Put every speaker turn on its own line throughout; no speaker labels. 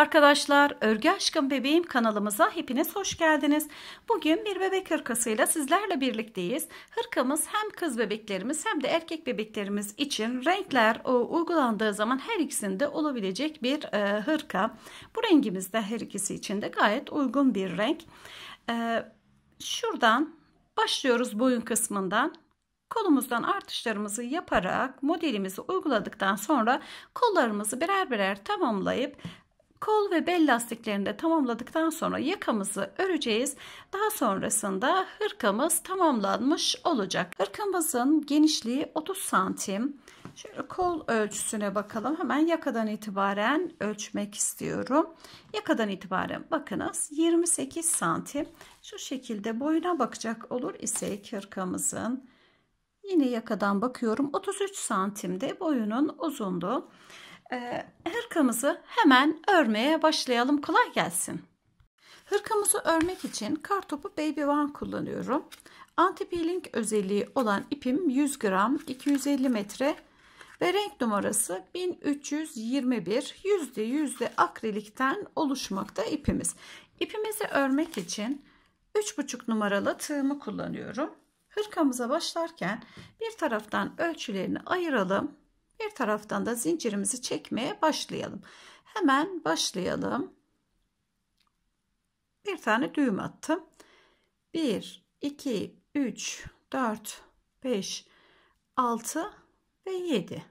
arkadaşlar, Örgü Aşkım Bebeğim kanalımıza hepiniz hoş geldiniz. Bugün bir bebek hırkasıyla sizlerle birlikteyiz. Hırkamız hem kız bebeklerimiz hem de erkek bebeklerimiz için renkler o, uygulandığı zaman her ikisinde olabilecek bir e, hırka. Bu rengimiz de her ikisi için de gayet uygun bir renk. E, şuradan başlıyoruz boyun kısmından. Kolumuzdan artışlarımızı yaparak modelimizi uyguladıktan sonra kollarımızı birer birer tamamlayıp Kol ve bel lastiklerini de tamamladıktan sonra yakamızı öreceğiz. Daha sonrasında hırkamız tamamlanmış olacak. Hırkamızın genişliği 30 santim. Şöyle kol ölçüsüne bakalım. Hemen yakadan itibaren ölçmek istiyorum. Yakadan itibaren bakınız 28 santim. Şu şekilde boyuna bakacak olur ise hırkamızın. Yine yakadan bakıyorum. 33 santimde boyunun uzunluğu. Ee, hırkamızı hemen örmeye başlayalım. Kolay gelsin. Hırkamızı örmek için kartopu Baby One kullanıyorum. Anti-peeling özelliği olan ipim 100 gram 250 metre ve renk numarası 1321 yüzde yüzde akrilikten oluşmakta ipimiz. İpimizi örmek için 3,5 numaralı tığımı kullanıyorum. Hırkamıza başlarken bir taraftan ölçülerini ayıralım. Bir taraftan da zincirimizi çekmeye başlayalım. Hemen başlayalım. Bir tane düğüm attım. 1, 2, 3, 4, 5, 6 ve 7.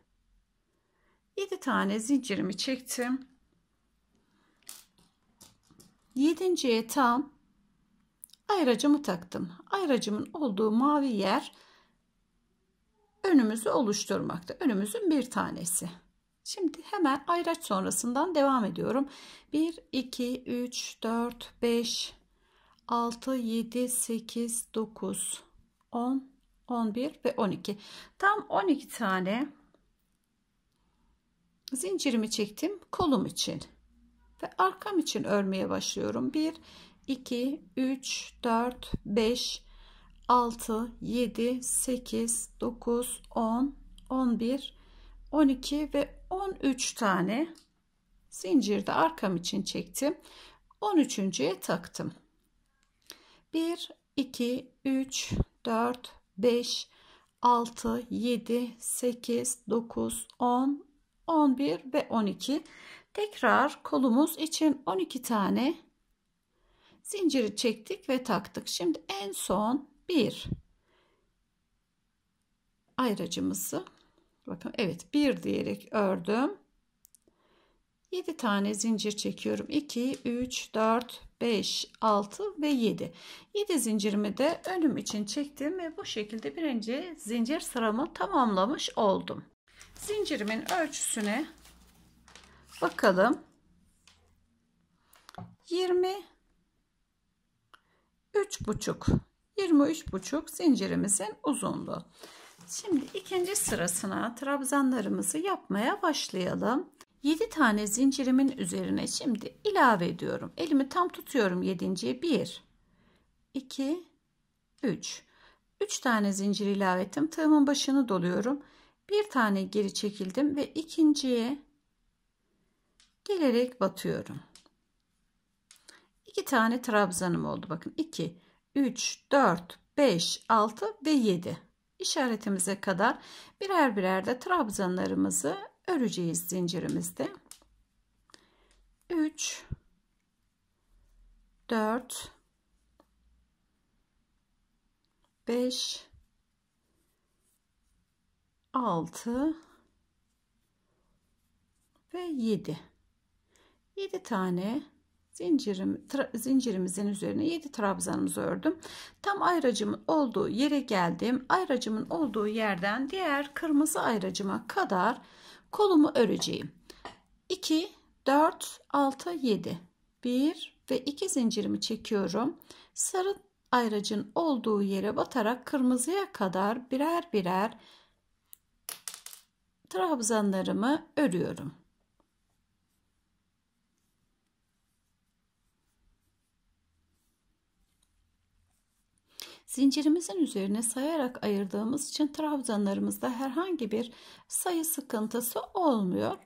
7 tane zincirimi çektim. 7.ye tam ayracımı taktım. Ayracımın olduğu mavi yer önümüzü oluşturmakta. Önümüzün bir tanesi. Şimdi hemen ayraç sonrasından devam ediyorum. 1, 2, 3, 4, 5, 6, 7, 8, 9, 10, 11 ve 12. Tam 12 tane zincirimi çektim kolum için ve arkam için örmeye başlıyorum. 1, 2, 3, 4, 5, 6, 7, 8, 9, 10, 11, 12 ve 13 tane zincirde arkam için çektim. 13.ye taktım. 1, 2, 3, 4, 5, 6, 7, 8, 9, 10, 11 ve 12. Tekrar kolumuz için 12 tane zinciri çektik ve taktık. Şimdi en son bir ayracımızı bakın evet bir diyerek ördüm 7 tane zincir çekiyorum 2 3 4 5 6 ve 7 7 zincirimi de önüm için çektim ve bu şekilde birinci zincir sıramı tamamlamış oldum zincirimin ölçüsüne bakalım 20 üç buçuk 23,5 zincirimizin uzunluğu. Şimdi ikinci sırasına trabzanlarımızı yapmaya başlayalım. 7 tane zincirimin üzerine şimdi ilave ediyorum. Elimi tam tutuyorum 7.ye 1 2 3 3 tane zincir ilave ettim. Tığımın başını doluyorum. Bir tane geri çekildim ve ikinciye gelerek batıyorum. 2 tane trabzanım oldu. Bakın 2 3, 4, 5, 6 ve 7 işaretimize kadar birer birer de trabzanlarımızı öreceğiz zincirimizde. 3 4 5 6 ve 7 7 tane zincirim, zincirimizin üzerine 7 trabzanımızı ördüm. Tam ayracımın olduğu yere geldim. Ayracımın olduğu yerden diğer kırmızı ayracıma kadar kolumu öreceğim. 2, 4, 6, 7. 1 ve 2 zincirimi çekiyorum. Sarı ayracın olduğu yere batarak kırmızıya kadar birer birer trabzanlarımı örüyorum. Zincirimizin üzerine sayarak ayırdığımız için trabzanlarımızda herhangi bir sayı sıkıntısı olmuyor.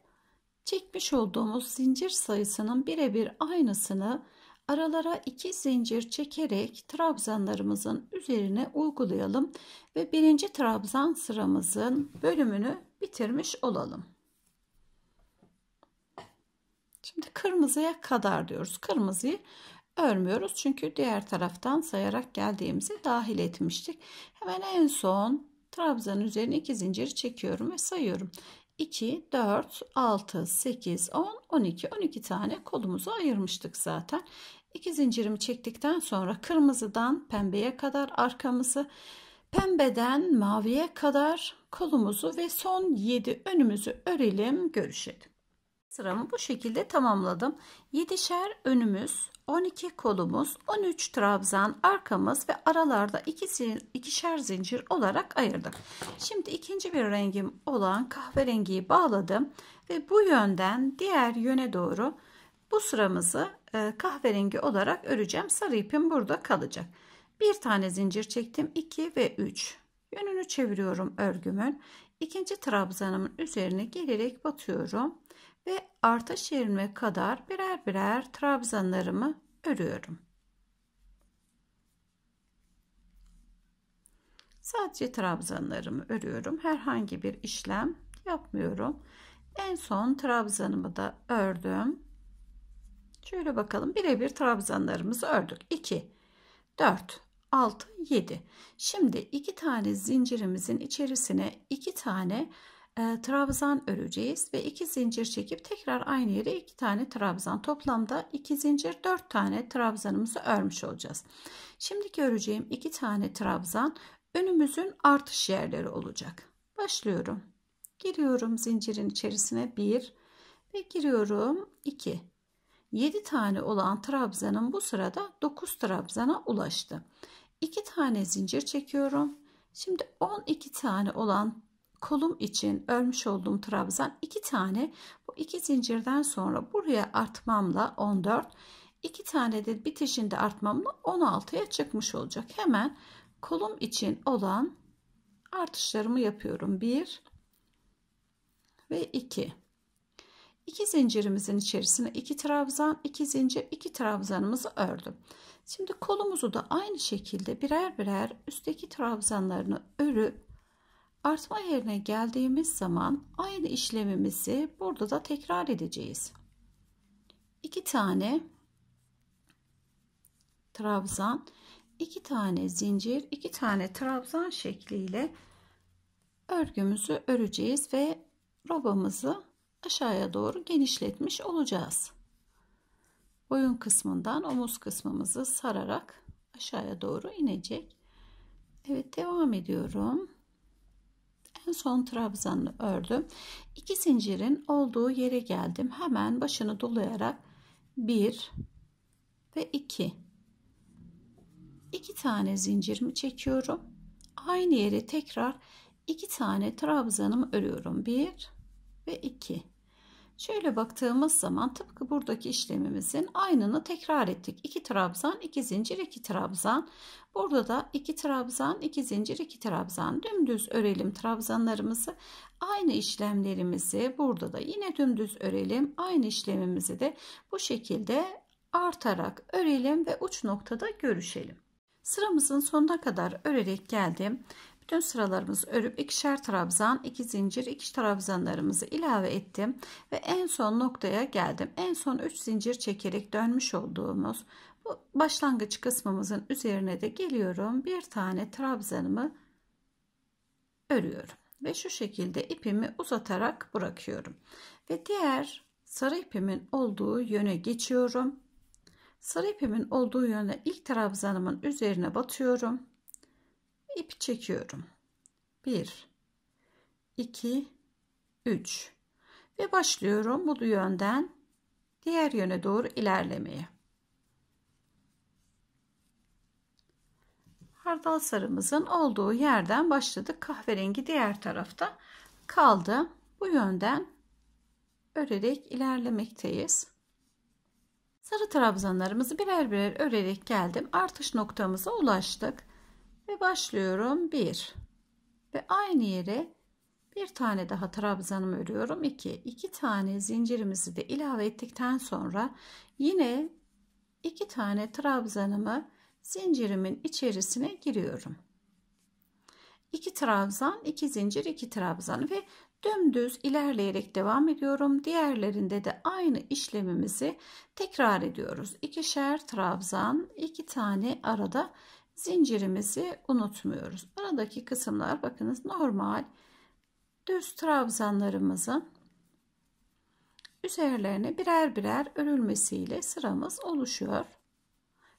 Çekmiş olduğumuz zincir sayısının birebir aynısını aralara iki zincir çekerek trabzanlarımızın üzerine uygulayalım ve birinci trabzan sıramızın bölümünü bitirmiş olalım. Şimdi kırmızıya kadar diyoruz. Kırmızıyı örmüyoruz. Çünkü diğer taraftan sayarak geldiğimizi dahil etmiştik. Hemen en son trabzanın üzerine iki zinciri çekiyorum ve sayıyorum. 2, 4, 6, 8, 10, 12. 12 tane kolumuzu ayırmıştık zaten. 2 zincirimi çektikten sonra kırmızıdan pembeye kadar arkamızı, pembeden maviye kadar kolumuzu ve son 7 önümüzü örelim, görüşelim. Sıramı bu şekilde tamamladım. 7'şer önümüz 12 kolumuz, 13 trabzan arkamız ve aralarda ikisi, ikişer zincir olarak ayırdık. Şimdi ikinci bir rengim olan kahverengiyi bağladım ve bu yönden diğer yöne doğru bu sıramızı e, kahverengi olarak öreceğim. Sarı ipim burada kalacak. Bir tane zincir çektim. 2 ve 3. Yönünü çeviriyorum örgümün. İkinci trabzanımın üzerine gelerek batıyorum ve artaş yerime kadar birer birer trabzanlarımı örüyorum. Sadece trabzanlarımı örüyorum. Herhangi bir işlem yapmıyorum. En son trabzanımı da ördüm. Şöyle bakalım. Birebir trabzanlarımızı ördük. 2, 4, 6, 7. Şimdi iki tane zincirimizin içerisine iki tane ee, trabzan öreceğiz ve iki zincir çekip tekrar aynı yere iki tane trabzan toplamda iki zincir dört tane trabzanımızı örmüş olacağız. Şimdiki öreceğim iki tane trabzan önümüzün artış yerleri olacak. Başlıyorum. Giriyorum zincirin içerisine bir ve giriyorum iki. Yedi tane olan trabzanın bu sırada dokuz trabzana ulaştı. İki tane zincir çekiyorum. Şimdi 12 tane olan kolum için örmüş olduğum trabzan 2 tane. Bu 2 zincirden sonra buraya artmamla 14, 2 tane de bitişinde artmamla 16'ya çıkmış olacak. Hemen kolum için olan artışlarımı yapıyorum. 1 ve 2. 2 zincirimizin içerisine 2 trabzan, 2 zincir, 2 trabzanımızı ördüm. Şimdi kolumuzu da aynı şekilde birer birer üstteki trabzanlarını örüp Artma yerine geldiğimiz zaman aynı işlemimizi burada da tekrar edeceğiz. 2 tane trabzan, 2 tane zincir, 2 tane trabzan şekliyle örgümüzü öreceğiz ve robamızı aşağıya doğru genişletmiş olacağız. Boyun kısmından omuz kısmımızı sararak aşağıya doğru inecek. Evet devam ediyorum en son trabzanını ördüm. İki zincirin olduğu yere geldim. Hemen başını dolayarak bir ve iki. İki tane zincirimi çekiyorum. Aynı yere tekrar iki tane trabzanımı örüyorum. Bir ve iki. Şöyle baktığımız zaman tıpkı buradaki işlemimizin aynını tekrar ettik. 2 trabzan, 2 zincir, 2 trabzan. Burada da 2 trabzan, 2 zincir, 2 trabzan. Dümdüz örelim trabzanlarımızı. Aynı işlemlerimizi burada da yine dümdüz örelim. Aynı işlemimizi de bu şekilde artarak örelim ve uç noktada görüşelim. Sıramızın sonuna kadar örerek geldim. Bütün sıralarımızı örüp ikişer trabzan, iki zincir, iki trabzanlarımızı ilave ettim ve en son noktaya geldim. En son 3 zincir çekerek dönmüş olduğumuz bu başlangıç kısmımızın üzerine de geliyorum. Bir tane trabzanımı örüyorum ve şu şekilde ipimi uzatarak bırakıyorum. Ve diğer sarı ipimin olduğu yöne geçiyorum. Sarı ipimin olduğu yöne ilk trabzanımın üzerine batıyorum ipi çekiyorum 1 2 3 ve başlıyorum bu yönden diğer yöne doğru ilerlemeye hardal sarımızın olduğu yerden başladık kahverengi diğer tarafta kaldı bu yönden örerek ilerlemekteyiz sarı trabzanlarımızı birer birer örerek geldim artış noktamıza ulaştık ve başlıyorum 1 ve aynı yere bir tane daha trabzanımı örüyorum 2 2 tane zincirimizi de ilave ettikten sonra yine 2 tane trabzanımı zincirimin içerisine giriyorum 2 trabzan 2 zincir 2 trabzan ve dümdüz ilerleyerek devam ediyorum diğerlerinde de aynı işlemimizi tekrar ediyoruz ikişer trabzan iki tane arada zincirimizi unutmuyoruz. Aradaki kısımlar bakınız normal düz trabzanlarımızın üzerlerine birer birer örülmesiyle sıramız oluşuyor.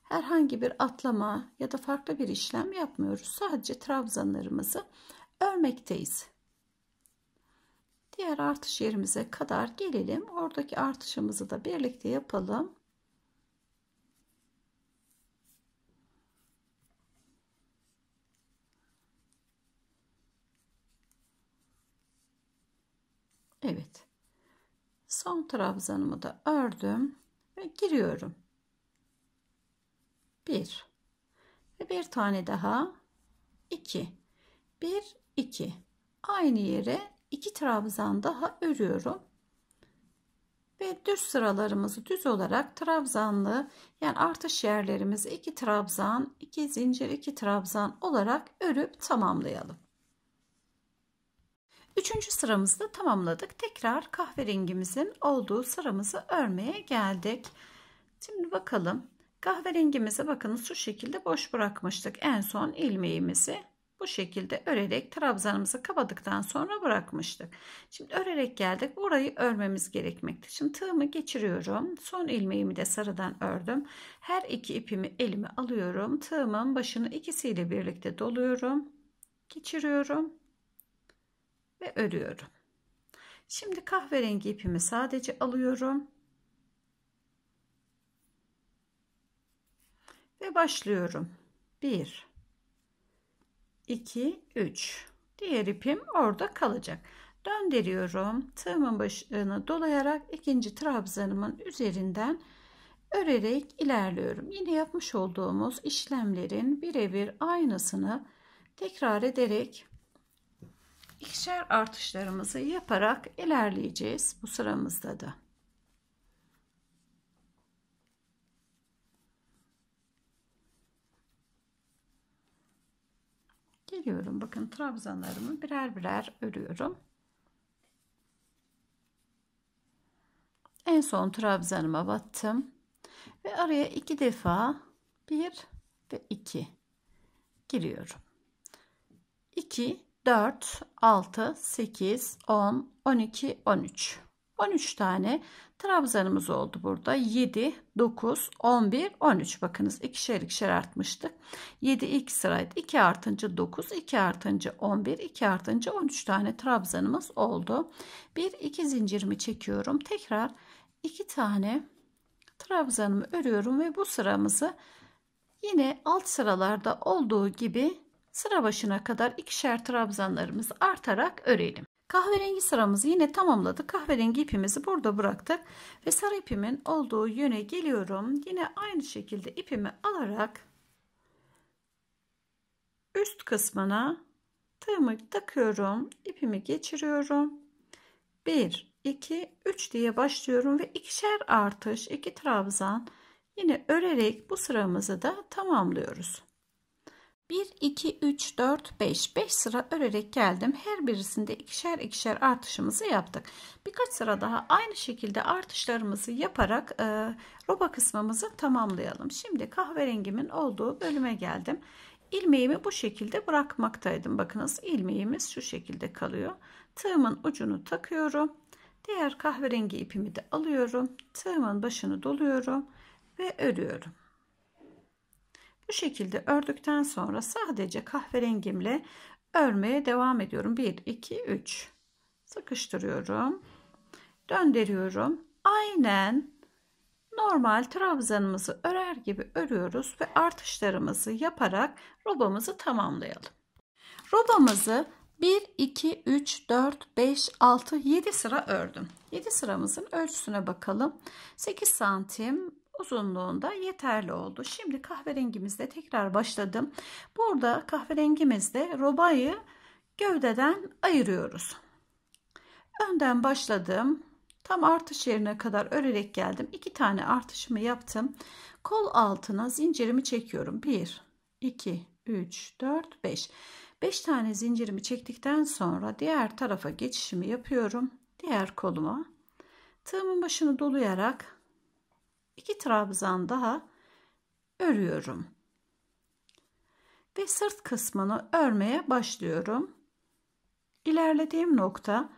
Herhangi bir atlama ya da farklı bir işlem yapmıyoruz. Sadece trabzanlarımızı örmekteyiz. Diğer artış yerimize kadar gelelim. Oradaki artışımızı da birlikte yapalım. Evet. Son trabzanımı da ördüm ve giriyorum. Bir ve bir tane daha iki. Bir iki. Aynı yere iki trabzan daha örüyorum. Ve düz sıralarımızı düz olarak trabzanlı yani artış yerlerimizi iki trabzan, iki zincir, iki trabzan olarak örüp tamamlayalım. Üçüncü sıramızda tamamladık. Tekrar kahverengimizin olduğu sıramızı örmeye geldik. Şimdi bakalım. Kahverengimize bakınız şu şekilde boş bırakmıştık. En son ilmeğimizi bu şekilde örerek trabzanımızı kapadıktan sonra bırakmıştık. Şimdi örerek geldik. Burayı örmemiz gerekmekte. Şimdi tığımı geçiriyorum. Son ilmeğimi de sarıdan ördüm. Her iki ipimi elime alıyorum. Tığımın başını ikisiyle birlikte doluyorum. Geçiriyorum ve örüyorum. Şimdi kahverengi ipimi sadece alıyorum. Ve başlıyorum. 1 2 3 Diğer ipim orada kalacak. Döndürüyorum. Tığımın başını dolayarak ikinci trabzanımın üzerinden örerek ilerliyorum. Yine yapmış olduğumuz işlemlerin birebir aynısını tekrar ederek ikişer artışlarımızı yaparak ilerleyeceğiz bu sıramızda da. Geliyorum bakın trabzanlarımı birer birer örüyorum. En son trabzanıma battım ve araya iki defa bir ve iki giriyorum. 2 4, 6, 8, 10, 12, 13. 13 tane trabzanımız oldu burada. 7, 9, 11, 13. Bakınız ikişer ikişer artmıştık. 7 ilk sıraydı. 2 artınca 9, 2 artınca 11, 2 artınca 13 tane trabzanımız oldu. 1, 2 zincirimi çekiyorum. Tekrar 2 tane trabzanımı örüyorum ve bu sıramızı yine alt sıralarda olduğu gibi Sıra başına kadar ikişer trabzanlarımızı artarak örelim. Kahverengi sıramızı yine tamamladık. Kahverengi ipimizi burada bıraktık ve sarı ipimin olduğu yöne geliyorum. Yine aynı şekilde ipimi alarak üst kısmına tığımı takıyorum. ipimi geçiriyorum. 1 2 3 diye başlıyorum ve ikişer artış, iki trabzan yine örerek bu sıramızı da tamamlıyoruz. 1, 2, 3, 4, 5. 5 sıra örerek geldim. Her birisinde ikişer ikişer artışımızı yaptık. Birkaç sıra daha aynı şekilde artışlarımızı yaparak e, roba kısmımızı tamamlayalım. Şimdi kahverengimin olduğu bölüme geldim. İlmeğimi bu şekilde bırakmaktaydım. Bakınız ilmeğimiz şu şekilde kalıyor. Tığımın ucunu takıyorum. Diğer kahverengi ipimi de alıyorum. Tığımın başını doluyorum ve örüyorum. Bu şekilde ördükten sonra sadece kahverengimle örmeye devam ediyorum. 1, 2, 3 sıkıştırıyorum. Döndürüyorum. Aynen normal trabzanımızı örer gibi örüyoruz ve artışlarımızı yaparak robamızı tamamlayalım. Robamızı 1, 2, 3, 4, 5, 6, 7 sıra ördüm. 7 sıramızın ölçüsüne bakalım. 8 santim uzunluğunda yeterli oldu. Şimdi kahverengimizle tekrar başladım. Burada kahverengimizde robayı gövdeden ayırıyoruz. Önden başladım. Tam artış yerine kadar örerek geldim. İki tane artışımı yaptım. Kol altına zincirimi çekiyorum. 1, 2, 3, 4, 5. 5 tane zincirimi çektikten sonra diğer tarafa geçişimi yapıyorum. Diğer koluma. Tığımın başını dolayarak 2 trabzan daha örüyorum. Ve sırt kısmını örmeye başlıyorum. İlerlediğim nokta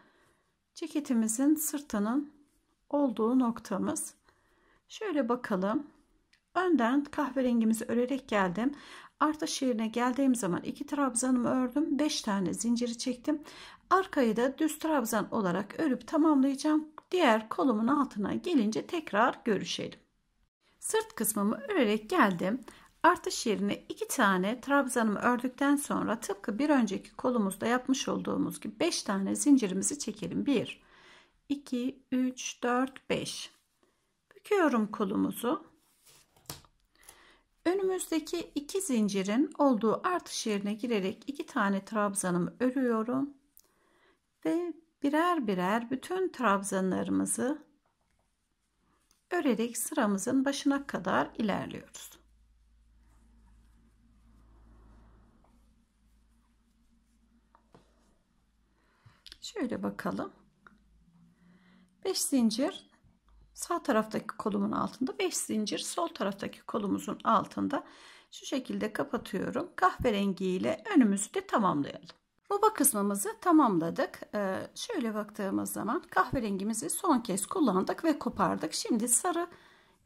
ceketimizin sırtının olduğu noktamız. Şöyle bakalım. Önden kahverengimizi örerek geldim. Artış yerine geldiğim zaman iki trabzanımı ördüm. 5 tane zinciri çektim. Arkayı da düz trabzan olarak örüp tamamlayacağım. Diğer kolumun altına gelince tekrar görüşelim. Sırt kısmımı örerek geldim. Artış yerine iki tane trabzanımı ördükten sonra tıpkı bir önceki kolumuzda yapmış olduğumuz gibi 5 tane zincirimizi çekelim. 1, 2, 3, 4, 5. Büküyorum kolumuzu. Önümüzdeki iki zincirin olduğu artış yerine girerek iki tane trabzanımı örüyorum. Ve birer birer bütün trabzanlarımızı örerek sıramızın başına kadar ilerliyoruz. Şöyle bakalım. 5 zincir sağ taraftaki kolumun altında 5 zincir sol taraftaki kolumuzun altında şu şekilde kapatıyorum. Kahverengi ile önümüzü de tamamlayalım. Baba kısmımızı tamamladık. Ee, şöyle baktığımız zaman kahverengimizi son kez kullandık ve kopardık. Şimdi sarı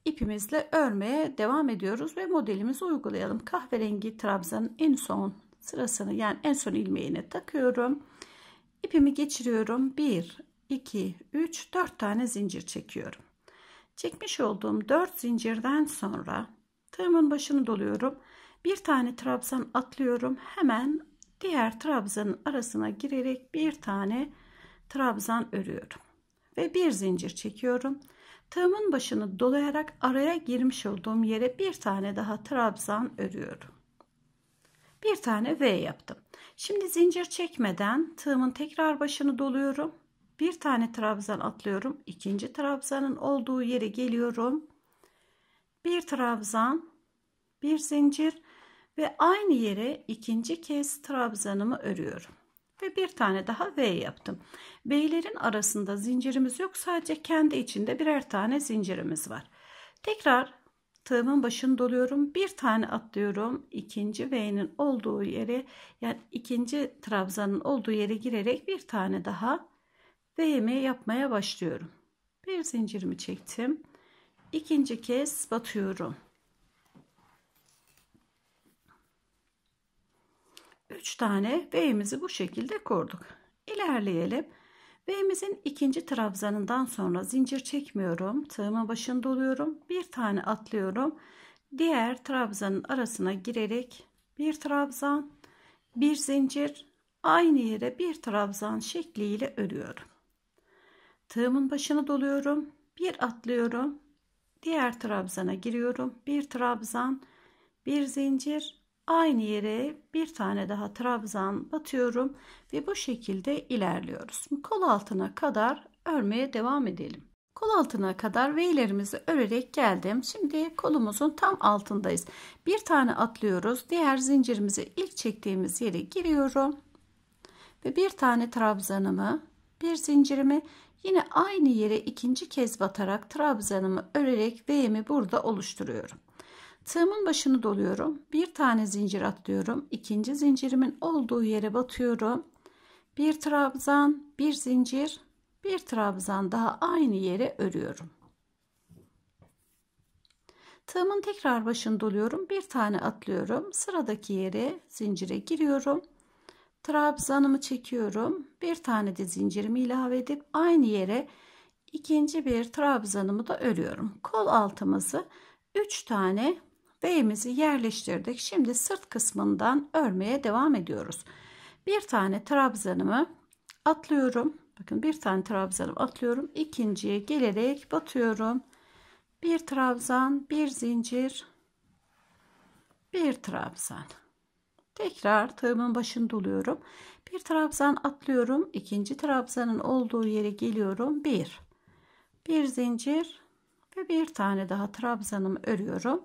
ipimizle örmeye devam ediyoruz ve modelimizi uygulayalım. Kahverengi trabzanın en son sırasını yani en son ilmeğini takıyorum. İpimi geçiriyorum. 1, 2, 3, 4 tane zincir çekiyorum. Çekmiş olduğum 4 zincirden sonra tığımın başını doluyorum. Bir tane trabzan atlıyorum. Hemen diğer trabzanın arasına girerek bir tane trabzan örüyorum ve bir zincir çekiyorum tığımın başını dolayarak araya girmiş olduğum yere bir tane daha trabzan örüyorum bir tane V yaptım şimdi zincir çekmeden tığımın tekrar başını doluyorum bir tane trabzan atlıyorum ikinci trabzanın olduğu yere geliyorum bir trabzan bir zincir ve aynı yere ikinci kez trabzanımı örüyorum. Ve bir tane daha V yaptım. V'lerin arasında zincirimiz yok. Sadece kendi içinde birer tane zincirimiz var. Tekrar tığımın başını doluyorum. Bir tane atlıyorum. ikinci V'nin olduğu yere yani ikinci trabzanın olduğu yere girerek bir tane daha V'mi yapmaya başlıyorum. Bir zincirimi çektim. İkinci kez batıyorum. 3 tane V'mizi bu şekilde kurduk. İlerleyelim. V'mizin ikinci trabzanından sonra zincir çekmiyorum. Tığımın başında oluyorum. Bir tane atlıyorum. Diğer trabzanın arasına girerek bir trabzan, bir zincir, aynı yere bir trabzan şekliyle örüyorum. Tığımın başına doluyorum. Bir atlıyorum. Diğer trabzana giriyorum. Bir trabzan, bir zincir, aynı yere bir tane daha trabzan batıyorum ve bu şekilde ilerliyoruz. Kol altına kadar örmeye devam edelim. Kol altına kadar V'lerimizi örerek geldim. Şimdi kolumuzun tam altındayız. Bir tane atlıyoruz. Diğer zincirimizi ilk çektiğimiz yere giriyorum. Ve bir tane trabzanımı, bir zincirimi yine aynı yere ikinci kez batarak trabzanımı örerek V'mi burada oluşturuyorum. Tığımın başını doluyorum. Bir tane zincir atlıyorum. İkinci zincirimin olduğu yere batıyorum. Bir trabzan, bir zincir, bir trabzan daha aynı yere örüyorum. Tığımın tekrar başını doluyorum. Bir tane atlıyorum. Sıradaki yere zincire giriyorum. Trabzanımı çekiyorum. Bir tane de zincirimi ilave edip aynı yere ikinci bir trabzanımı da örüyorum. Kol altımızı 3 tane B'mizi yerleştirdik. Şimdi sırt kısmından örmeye devam ediyoruz. Bir tane trabzanımı atlıyorum. Bakın bir tane trabzanımı atlıyorum. İkinciye gelerek batıyorum. Bir trabzan, bir zincir, bir trabzan. Tekrar tığımın başını doluyorum. Bir trabzan atlıyorum. İkinci trabzanın olduğu yere geliyorum. Bir. Bir zincir, ve bir tane daha trabzanımı örüyorum.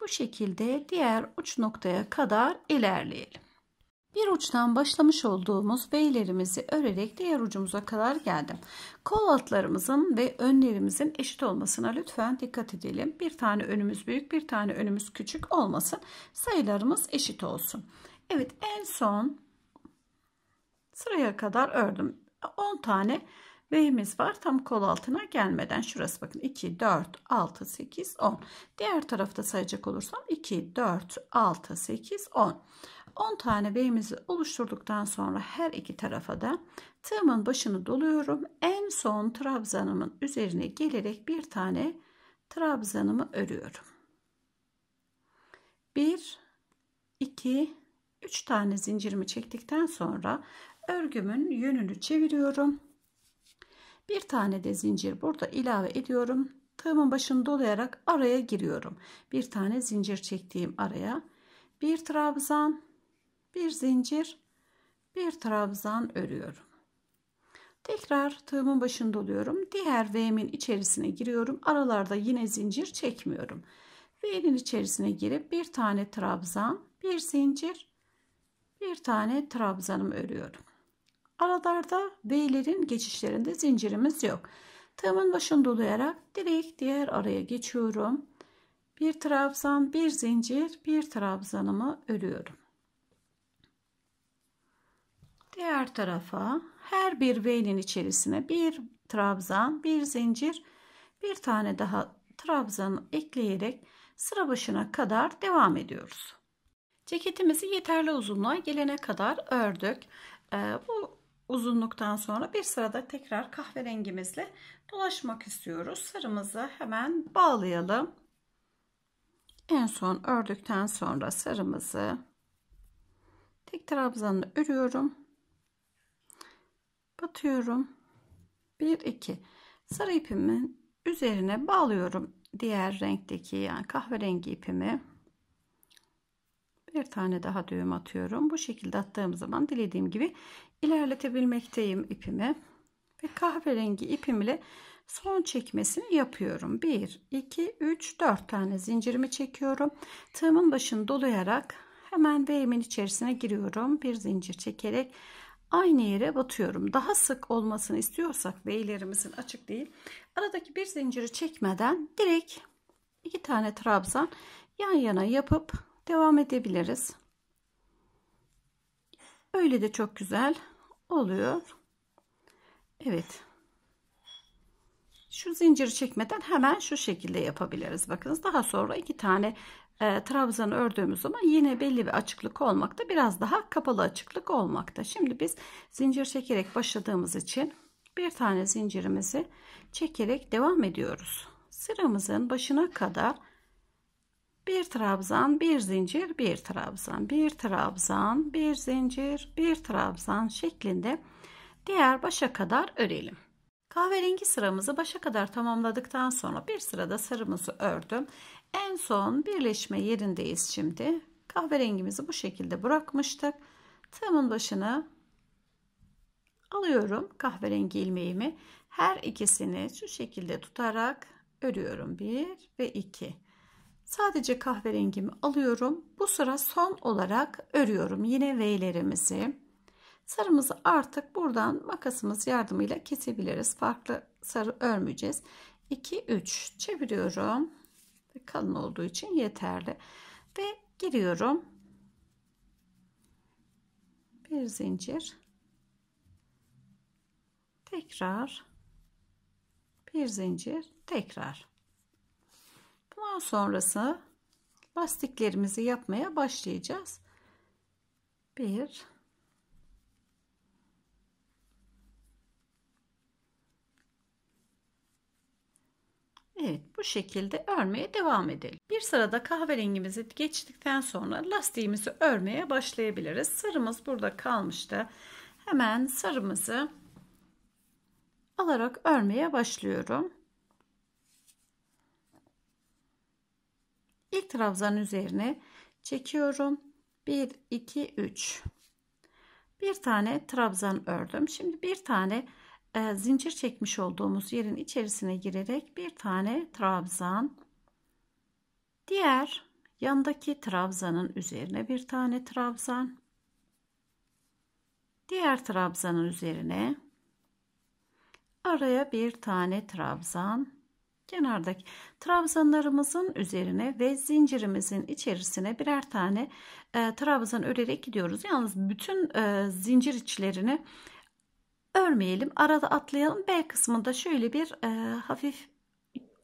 Bu şekilde diğer uç noktaya kadar ilerleyelim. Bir uçtan başlamış olduğumuz beylerimizi örerek diğer ucumuza kadar geldim. Kol altlarımızın ve önlerimizin eşit olmasına lütfen dikkat edelim. Bir tane önümüz büyük, bir tane önümüz küçük olmasın. Sayılarımız eşit olsun. Evet, en son sıraya kadar ördüm. 10 tane R'miz var tam kol altına gelmeden. Şurası bakın 2, 4, 6, 8, 10. Diğer tarafta sayacak olursam 2, 4, 6, 8, 10. 10 tane B'mizi oluşturduktan sonra her iki tarafa da tığımın başını doluyorum. En son trabzanımın üzerine gelerek bir tane trabzanımı örüyorum. 1, 2, 3 tane zincirimi çektikten sonra örgümün yönünü çeviriyorum bir tane de zincir burada ilave ediyorum tığımın başını dolayarak araya giriyorum bir tane zincir çektiğim araya bir trabzan bir zincir bir trabzan örüyorum tekrar tığımın başını doluyorum diğer V'min içerisine giriyorum aralarda yine zincir çekmiyorum V'nin içerisine girip bir tane trabzan bir zincir bir tane trabzanım örüyorum Aralarda V'lerin geçişlerinde zincirimiz yok. Tığımın başını dolayarak direkt diğer araya geçiyorum. Bir trabzan, bir zincir, bir trabzanımı örüyorum. Diğer tarafa her bir V'nin içerisine bir trabzan, bir zincir, bir tane daha trabzan ekleyerek sıra başına kadar devam ediyoruz. Ceketimizi yeterli uzunluğa gelene kadar ördük. Ee, bu uzunluktan sonra bir sırada tekrar kahverengimizle dolaşmak istiyoruz. Sarımızı hemen bağlayalım. En son ördükten sonra sarımızı tek trabzanla örüyorum. Batıyorum. 1 2 sarı ipimin üzerine bağlıyorum diğer renkteki yani kahverengi ipimi. Bir tane daha düğüm atıyorum. Bu şekilde attığım zaman dilediğim gibi ilerletebilmekteyim ipimi. Ve kahverengi ipim ile son çekmesini yapıyorum. 1, 2, 3, 4 tane zincirimi çekiyorum. Tığımın başını dolayarak hemen V'min içerisine giriyorum. Bir zincir çekerek aynı yere batıyorum. Daha sık olmasını istiyorsak V'lerimizin açık değil. Aradaki bir zinciri çekmeden direkt iki tane trabzan yan yana yapıp devam edebiliriz. Öyle de çok güzel oluyor. Evet. Şu zinciri çekmeden hemen şu şekilde yapabiliriz. Bakınız daha sonra iki tane e, trabzanı ördüğümüz zaman yine belli bir açıklık olmakta. Biraz daha kapalı açıklık olmakta. Şimdi biz zincir çekerek başladığımız için bir tane zincirimizi çekerek devam ediyoruz. Sıramızın başına kadar bir trabzan, bir zincir, bir trabzan, bir trabzan, bir zincir, bir trabzan şeklinde diğer başa kadar örelim. Kahverengi sıramızı başa kadar tamamladıktan sonra bir sırada sarımızı ördüm. En son birleşme yerindeyiz şimdi. Kahverengimizi bu şekilde bırakmıştık. Tığımın başını alıyorum kahverengi ilmeğimi. Her ikisini şu şekilde tutarak örüyorum. 1 ve 2. Sadece kahverengimi alıyorum. Bu sıra son olarak örüyorum yine V'lerimizi. Sarımızı artık buradan makasımız yardımıyla kesebiliriz. Farklı sarı örmeyeceğiz. 2 3 çeviriyorum. Kalın olduğu için yeterli. Ve giriyorum. Bir zincir. Tekrar bir zincir, tekrar Bundan sonrası lastiklerimizi yapmaya başlayacağız. Bir, Evet bu şekilde örmeye devam edelim. Bir sırada kahverengimizi geçtikten sonra lastiğimizi örmeye başlayabiliriz. Sarımız burada kalmıştı. Hemen sarımızı alarak örmeye başlıyorum. ilk trabzan üzerine çekiyorum 1 2 3 bir tane trabzan ördüm şimdi bir tane e, zincir çekmiş olduğumuz yerin içerisine girerek bir tane trabzan diğer yandaki trabzanın üzerine bir tane trabzan diğer trabzanın üzerine araya bir tane trabzan kenardaki trabzanlarımızın üzerine ve zincirimizin içerisine birer tane e, trabzan örerek gidiyoruz. Yalnız bütün e, zincir içlerini örmeyelim. Arada atlayalım. B kısmında şöyle bir e, hafif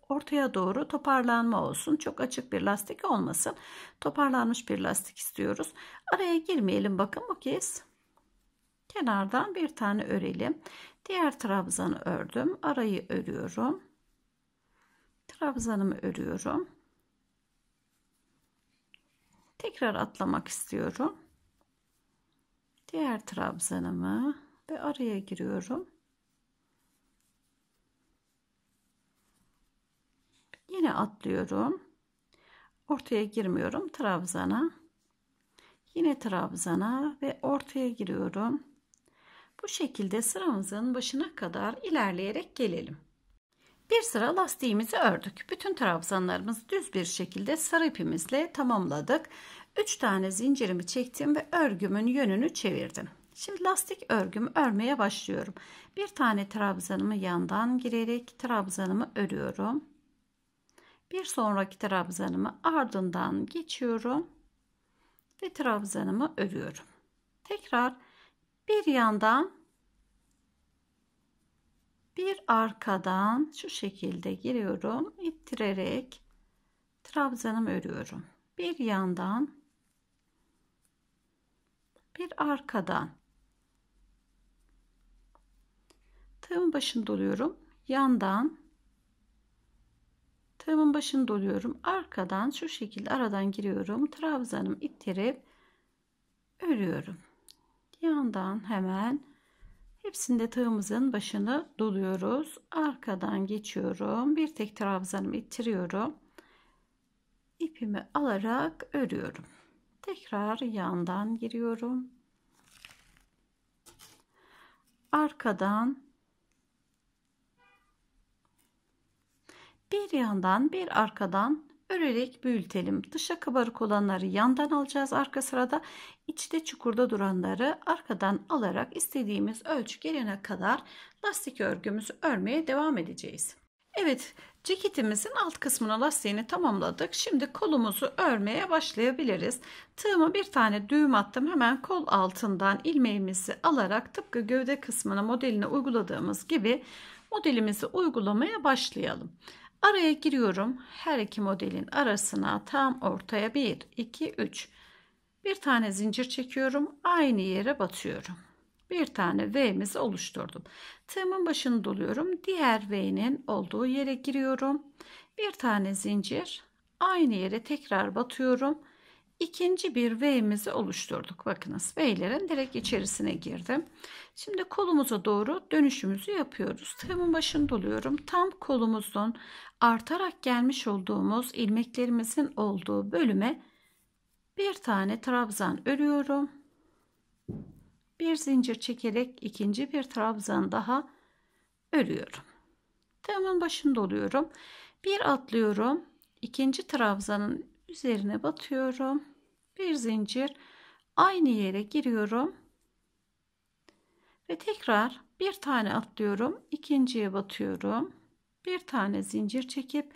ortaya doğru toparlanma olsun. Çok açık bir lastik olmasın. Toparlanmış bir lastik istiyoruz. Araya girmeyelim bakın bu kez. Kenardan bir tane örelim. Diğer trabzanı ördüm. Arayı örüyorum trabzanımı örüyorum. Tekrar atlamak istiyorum. Diğer trabzanımı ve araya giriyorum. Yine atlıyorum. Ortaya girmiyorum trabzana. Yine trabzana ve ortaya giriyorum. Bu şekilde sıramızın başına kadar ilerleyerek gelelim. Bir sıra lastiğimizi ördük. Bütün trabzanlarımızı düz bir şekilde sarı ipimizle tamamladık. 3 tane zincirimi çektim ve örgümün yönünü çevirdim. Şimdi lastik örgümü örmeye başlıyorum. Bir tane trabzanımı yandan girerek trabzanımı örüyorum. Bir sonraki trabzanımı ardından geçiyorum ve trabzanımı örüyorum. Tekrar bir yandan bir arkadan şu şekilde giriyorum ittirerek trabzanımı örüyorum bir yandan bir arkadan tığımın başını doluyorum yandan tığımın başını doluyorum arkadan şu şekilde aradan giriyorum trabzanımı ittirip örüyorum yandan hemen Hepsinde tığımızın başını doluyoruz. Arkadan geçiyorum. Bir tek trabzanımı ittiriyorum. İpimi alarak örüyorum. Tekrar yandan giriyorum. Arkadan bir yandan bir arkadan örerek büyütelim. Dışa kabarık olanları yandan alacağız arka sırada. İçte çukurda duranları arkadan alarak istediğimiz ölçü gelene kadar lastik örgümüzü örmeye devam edeceğiz. Evet ceketimizin alt kısmına lastiğini tamamladık. Şimdi kolumuzu örmeye başlayabiliriz. Tığıma bir tane düğüm attım. Hemen kol altından ilmeğimizi alarak tıpkı gövde kısmına modeline uyguladığımız gibi modelimizi uygulamaya başlayalım. Araya giriyorum. Her iki modelin arasına tam ortaya 1, 2, 3. Bir tane zincir çekiyorum. Aynı yere batıyorum. Bir tane V'mizi oluşturdum. Tığımın başını doluyorum. Diğer V'nin olduğu yere giriyorum. Bir tane zincir. Aynı yere tekrar batıyorum. İkinci bir V'mizi oluşturduk. Bakınız V'lerin direkt içerisine girdim. Şimdi kolumuza doğru dönüşümüzü yapıyoruz. Tığımın başını doluyorum. Tam kolumuzun artarak gelmiş olduğumuz ilmeklerimizin olduğu bölüme bir tane trabzan örüyorum. Bir zincir çekerek ikinci bir trabzan daha örüyorum. Tığımın başında oluyorum. Bir atlıyorum. ikinci trabzanın üzerine batıyorum. Bir zincir aynı yere giriyorum. Ve tekrar bir tane atlıyorum. ikinciye batıyorum bir tane zincir çekip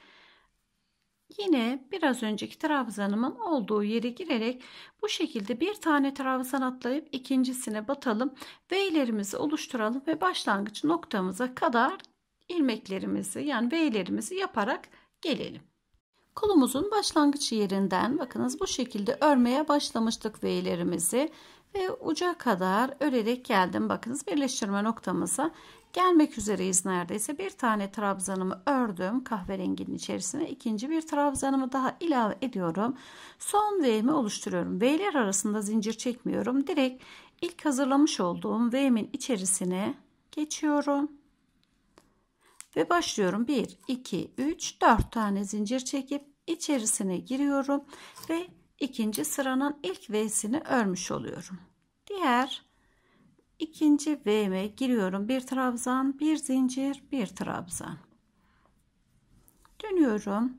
yine biraz önceki trabzanımın olduğu yere girerek bu şekilde bir tane trabzan atlayıp ikincisine batalım V'lerimizi oluşturalım ve başlangıç noktamıza kadar ilmeklerimizi yani V'lerimizi yaparak gelelim kolumuzun başlangıç yerinden bakınız bu şekilde örmeye başlamıştık V'lerimizi ve uca kadar örerek geldim bakınız birleştirme noktamıza Gelmek üzereyiz neredeyse. Bir tane trabzanımı ördüm kahverenginin içerisine. ikinci bir trabzanımı daha ilave ediyorum. Son V'mi oluşturuyorum. V'ler arasında zincir çekmiyorum. Direkt ilk hazırlamış olduğum V'min içerisine geçiyorum. Ve başlıyorum. 1, 2, 3, 4 tane zincir çekip içerisine giriyorum. Ve ikinci sıranın ilk V'sini örmüş oluyorum. Diğer ikinci V'me giriyorum bir trabzan bir zincir bir trabzan dönüyorum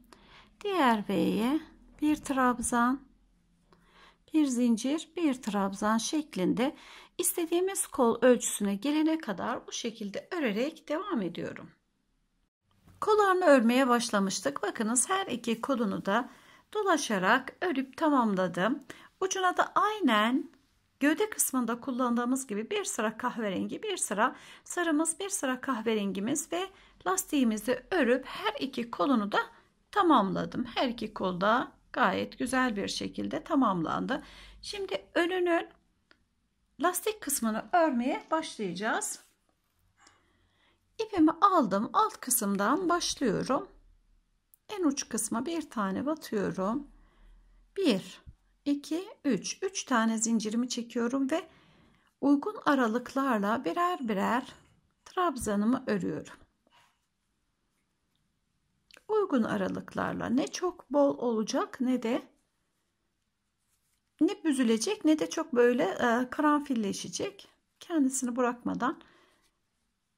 diğer V'ye bir trabzan bir zincir bir trabzan şeklinde istediğimiz kol ölçüsüne gelene kadar bu şekilde örerek devam ediyorum kollarını örmeye başlamıştık bakınız her iki kolunu da dolaşarak örüp tamamladım ucuna da aynen Gövde kısmında kullandığımız gibi bir sıra kahverengi, bir sıra sarımız, bir sıra kahverengimiz ve lastiğimizi örüp her iki kolunu da tamamladım. Her iki kolda gayet güzel bir şekilde tamamlandı. Şimdi önünün lastik kısmını örmeye başlayacağız. İpimi aldım. Alt kısımdan başlıyorum. En uç kısma bir tane batıyorum. 1 2, 3. 3 tane zincirimi çekiyorum ve uygun aralıklarla birer birer trabzanımı örüyorum. Uygun aralıklarla ne çok bol olacak ne de ne büzülecek ne de çok böyle e, karanfilleşecek. Kendisini bırakmadan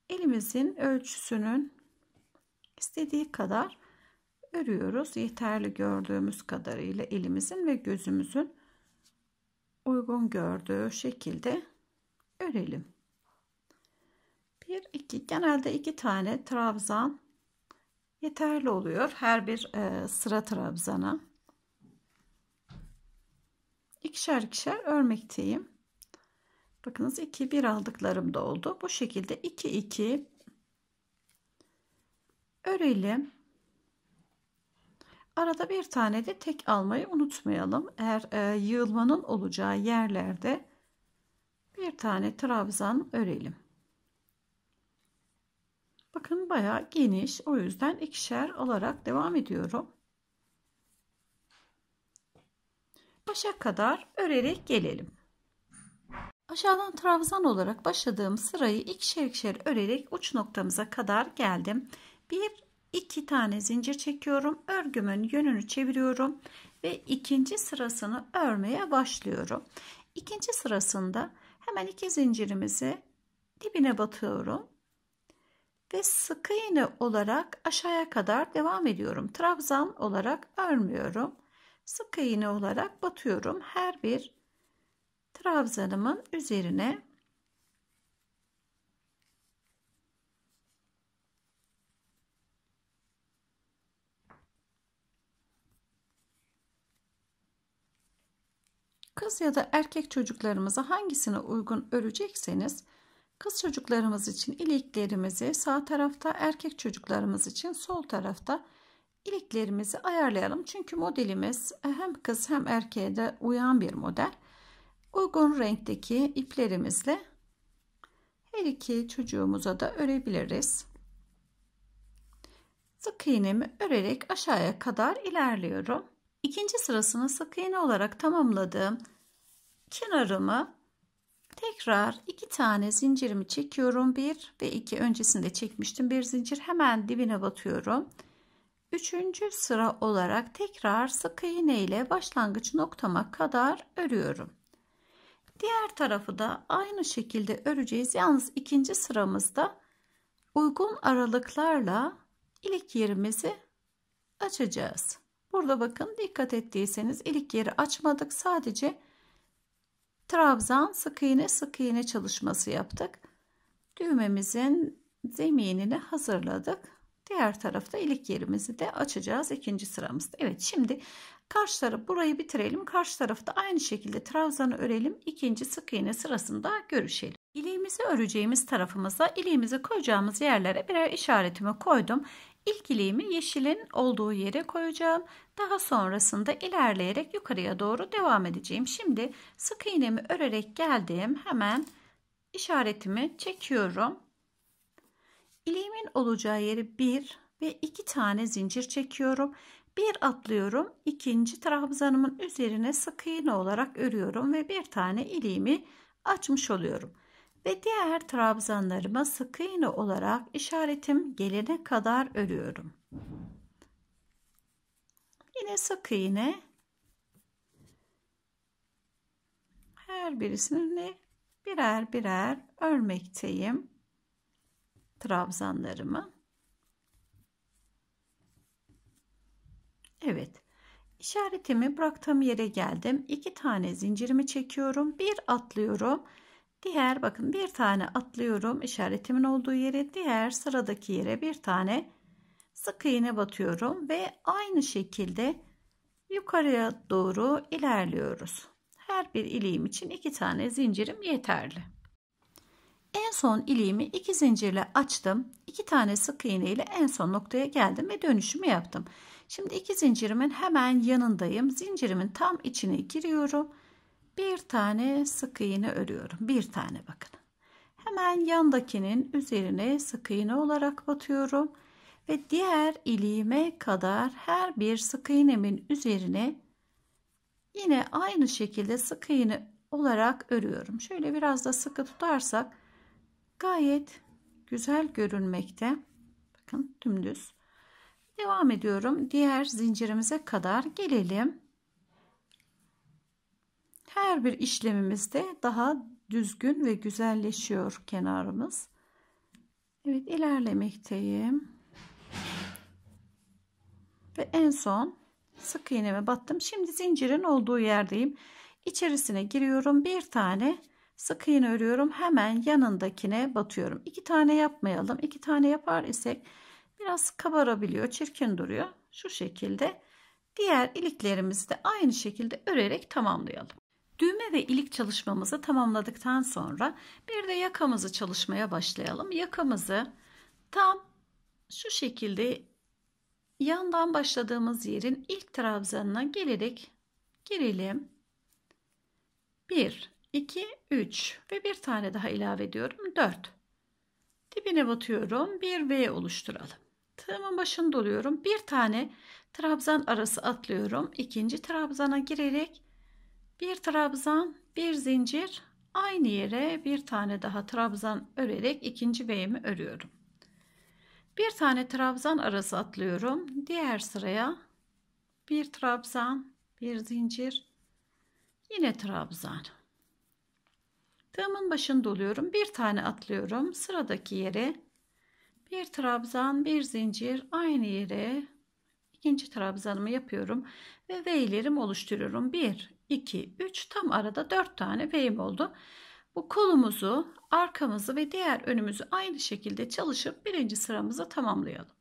elimizin ölçüsünün istediği kadar örüyoruz. Yeterli gördüğümüz kadarıyla elimizin ve gözümüzün uygun gördüğü şekilde örelim. 1 2 genelde iki tane trabzan yeterli oluyor her bir e, sıra trabzana. ikişer ikişer örmekteyim. Bakınız 2 1 aldıklarım da oldu. Bu şekilde 2 2 örelim. Arada bir tane de tek almayı unutmayalım. Eğer e, yığılmanın olacağı yerlerde bir tane trabzan örelim. Bakın baya geniş. O yüzden ikişer alarak devam ediyorum. Başa kadar örerek gelelim. Aşağıdan trabzan olarak başladığım sırayı ikişer ikişer örerek uç noktamıza kadar geldim. Bir 2 tane zincir çekiyorum. Örgümün yönünü çeviriyorum ve ikinci sırasını örmeye başlıyorum. İkinci sırasında hemen iki zincirimizi dibine batıyorum ve sık iğne olarak aşağıya kadar devam ediyorum. Trabzan olarak örmüyorum. Sık iğne olarak batıyorum. Her bir trabzanımın üzerine Kız ya da erkek çocuklarımıza hangisine uygun örecekseniz kız çocuklarımız için iliklerimizi sağ tarafta erkek çocuklarımız için sol tarafta iliklerimizi ayarlayalım. Çünkü modelimiz hem kız hem erkeğe de uyan bir model. Uygun renkteki iplerimizle her iki çocuğumuza da örebiliriz. Sık iğnemi örerek aşağıya kadar ilerliyorum. İkinci sırasını sık iğne olarak tamamladığım kenarımı tekrar iki tane zincirimi çekiyorum. Bir ve iki öncesinde çekmiştim. Bir zincir hemen dibine batıyorum. Üçüncü sıra olarak tekrar sık iğne ile başlangıç noktama kadar örüyorum. Diğer tarafı da aynı şekilde öreceğiz. Yalnız ikinci sıramızda uygun aralıklarla ilik yerimizi açacağız. Burada bakın dikkat ettiyseniz ilik yeri açmadık. Sadece trabzan sık iğne sık iğne çalışması yaptık. Düğmemizin zeminini hazırladık. Diğer tarafta ilik yerimizi de açacağız ikinci sıramızda. Evet şimdi karşı taraf burayı bitirelim. Karşı tarafta aynı şekilde trabzanı örelim. ikinci sık iğne sırasında görüşelim. İliğimizi öreceğimiz tarafımıza iliğimizi koyacağımız yerlere birer işaretimi koydum. İlk ileğimi yeşilin olduğu yere koyacağım. Daha sonrasında ilerleyerek yukarıya doğru devam edeceğim. Şimdi sık iğnemi örerek geldim. Hemen işaretimi çekiyorum. İliğimin olacağı yeri bir ve iki tane zincir çekiyorum. Bir atlıyorum. ikinci trabzanımın üzerine sık iğne olarak örüyorum ve bir tane iliğimi açmış oluyorum ve diğer trabzanlarıma sık iğne olarak işaretim gelene kadar örüyorum. Yine sık iğne her birisini birer birer örmekteyim trabzanlarımı. Evet. İşaretimi bıraktığım yere geldim. İki tane zincirimi çekiyorum. Bir atlıyorum. Diğer bakın bir tane atlıyorum işaretimin olduğu yere diğer sıradaki yere bir tane sık iğne batıyorum ve aynı şekilde yukarıya doğru ilerliyoruz. Her bir iliğim için iki tane zincirim yeterli. En son iliğimi iki zincirle açtım. iki tane sık iğne ile en son noktaya geldim ve dönüşümü yaptım. Şimdi iki zincirimin hemen yanındayım. Zincirimin tam içine giriyorum bir tane sık iğne örüyorum. Bir tane bakın. Hemen yandakinin üzerine sık iğne olarak batıyorum ve diğer iliğime kadar her bir sık iğnemin üzerine yine aynı şekilde sık iğne olarak örüyorum. Şöyle biraz da sıkı tutarsak gayet güzel görünmekte. Bakın dümdüz. Devam ediyorum. Diğer zincirimize kadar gelelim her bir işlemimizde daha düzgün ve güzelleşiyor kenarımız. Evet ilerlemekteyim. Ve en son sık iğneme battım. Şimdi zincirin olduğu yerdeyim. İçerisine giriyorum. Bir tane sık iğne örüyorum. Hemen yanındakine batıyorum. İki tane yapmayalım. İki tane yapar isek biraz kabarabiliyor. Çirkin duruyor. Şu şekilde. Diğer iliklerimizi de aynı şekilde örerek tamamlayalım. Düğme ve ilik çalışmamızı tamamladıktan sonra bir de yakamızı çalışmaya başlayalım. Yakamızı tam şu şekilde yandan başladığımız yerin ilk trabzanına gelerek girelim. 1, 2, 3 ve bir tane daha ilave ediyorum. 4. Dibine batıyorum. Bir V oluşturalım. Tığımın başını doluyorum. Bir tane trabzan arası atlıyorum. İkinci trabzana girerek bir trabzan, bir zincir, aynı yere bir tane daha trabzan örerek ikinci V'mi örüyorum. Bir tane trabzan arası atlıyorum. Diğer sıraya bir trabzan, bir zincir, yine trabzan. Tığımın başını doluyorum, Bir tane atlıyorum. Sıradaki yere bir trabzan, bir zincir, aynı yere ikinci trabzanımı yapıyorum ve V'lerim oluşturuyorum. 1, 2, 3 tam arada 4 tane V'im oldu. Bu kolumuzu, arkamızı ve diğer önümüzü aynı şekilde çalışıp birinci sıramızı tamamlayalım.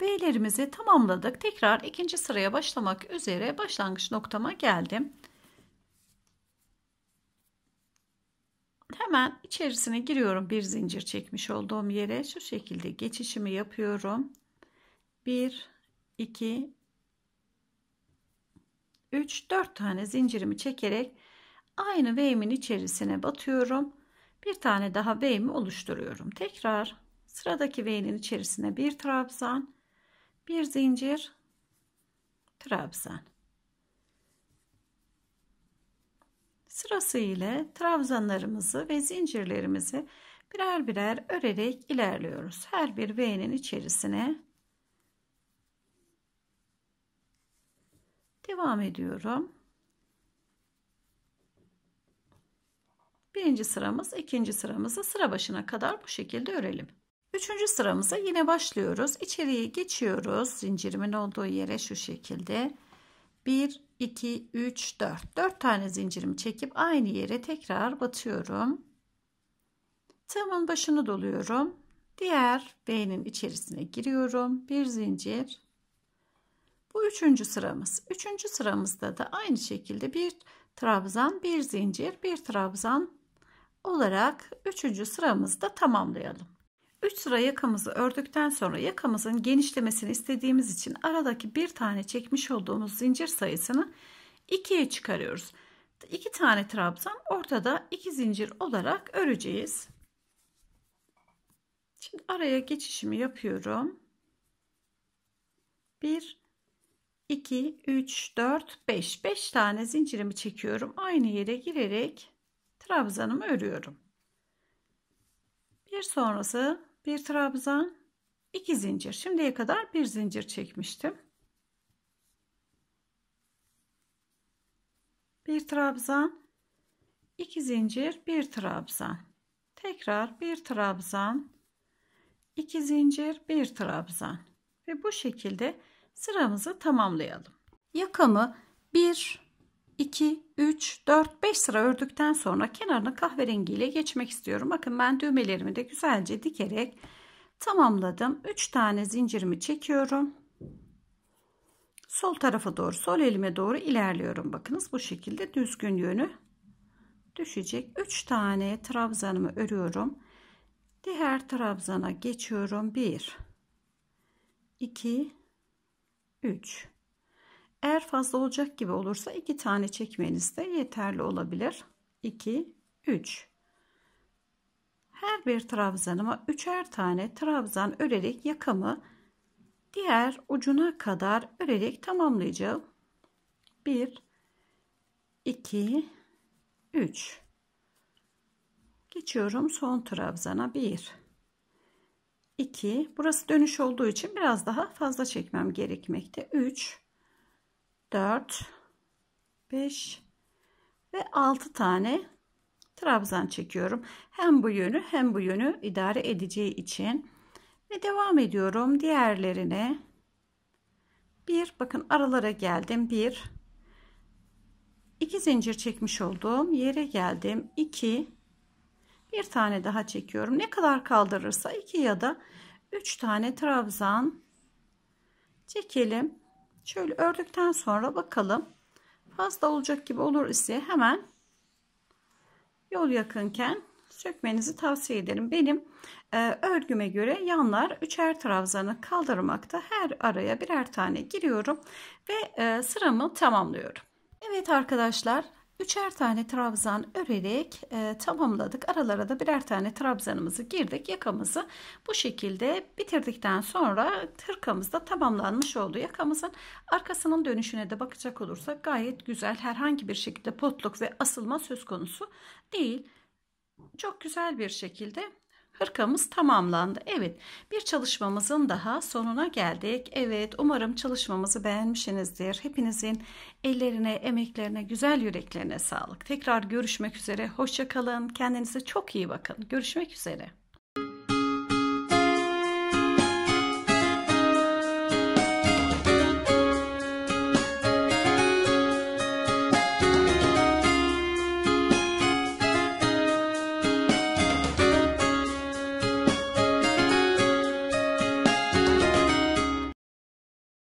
V'lerimizi tamamladık. Tekrar ikinci sıraya başlamak üzere başlangıç noktama geldim. Hemen içerisine giriyorum bir zincir çekmiş olduğum yere. Şu şekilde geçişimi yapıyorum. 1, 2, 3-4 tane zincirimi çekerek aynı veyimin içerisine batıyorum. Bir tane daha V'mi oluşturuyorum. Tekrar sıradaki V'nin içerisine bir trabzan, bir zincir, trabzan. Sırası ile trabzanlarımızı ve zincirlerimizi birer birer örerek ilerliyoruz. Her bir V'nin içerisine Devam ediyorum. Birinci sıramız ikinci sıramızı sıra başına kadar bu şekilde örelim. Üçüncü sıramıza yine başlıyoruz. İçeriye geçiyoruz. Zincirimin olduğu yere şu şekilde. 1, 2, 3, 4. 4 tane zincirimi çekip aynı yere tekrar batıyorum. Tığımın başını doluyorum. Diğer V'nin içerisine giriyorum. Bir zincir, bu üçüncü sıramız. Üçüncü sıramızda da aynı şekilde bir trabzan, bir zincir, bir trabzan olarak üçüncü sıramızı da tamamlayalım. Üç sıra yakamızı ördükten sonra yakamızın genişlemesini istediğimiz için aradaki bir tane çekmiş olduğumuz zincir sayısını ikiye çıkarıyoruz. İki tane trabzan ortada iki zincir olarak öreceğiz. Şimdi araya geçişimi yapıyorum. Bir. 2, 3, 4, 5. 5 tane zincirimi çekiyorum. Aynı yere girerek trabzanımı örüyorum. Bir sonrası bir trabzan, iki zincir. Şimdiye kadar bir zincir çekmiştim. Bir trabzan, iki zincir, bir trabzan. Tekrar bir trabzan, iki zincir, bir trabzan. Ve bu şekilde sıramızı tamamlayalım. Yakamı 1, 2, 3, 4, 5 sıra ördükten sonra kenarını kahverengiyle geçmek istiyorum. Bakın ben düğmelerimi de güzelce dikerek tamamladım. 3 tane zincirimi çekiyorum. Sol tarafa doğru, sol elime doğru ilerliyorum. Bakınız bu şekilde düzgün yönü düşecek. 3 tane trabzanımı örüyorum. Diğer trabzana geçiyorum. 1 2 3. Eğer fazla olacak gibi olursa 2 tane çekmeniz de yeterli olabilir. 2, 3. Her bir trabzanıma üçer tane trabzan örerek yakamı diğer ucuna kadar örerek tamamlayacağım. 1, 2, 3. Geçiyorum son trabzana. 1, 2 burası dönüş olduğu için biraz daha fazla çekmem gerekmekte 3 4 5 ve 6 tane trabzan çekiyorum hem bu yönü hem bu yönü idare edeceği için ve devam ediyorum diğerlerine 1 bakın aralara geldim 1 2 zincir çekmiş olduğum yere geldim 2 bir tane daha çekiyorum. Ne kadar kaldırırsa iki ya da üç tane trabzan çekelim. Şöyle ördükten sonra bakalım. Fazla olacak gibi olur ise hemen yol yakınken sökmenizi tavsiye ederim. Benim e, örgüme göre yanlar üçer trabzanı kaldırmakta her araya birer tane giriyorum ve e, sıramı tamamlıyorum. Evet arkadaşlar Üçer tane trabzan örerek e, tamamladık. Aralara da birer tane trabzanımızı girdik. Yakamızı bu şekilde bitirdikten sonra hırkamız da tamamlanmış oldu. Yakamızın arkasının dönüşüne de bakacak olursak gayet güzel. Herhangi bir şekilde potluk ve asılma söz konusu değil. Çok güzel bir şekilde Hırkamız tamamlandı. Evet bir çalışmamızın daha sonuna geldik. Evet umarım çalışmamızı beğenmişsinizdir. Hepinizin ellerine, emeklerine, güzel yüreklerine sağlık. Tekrar görüşmek üzere. Hoşçakalın. Kendinize çok iyi bakın. Görüşmek üzere.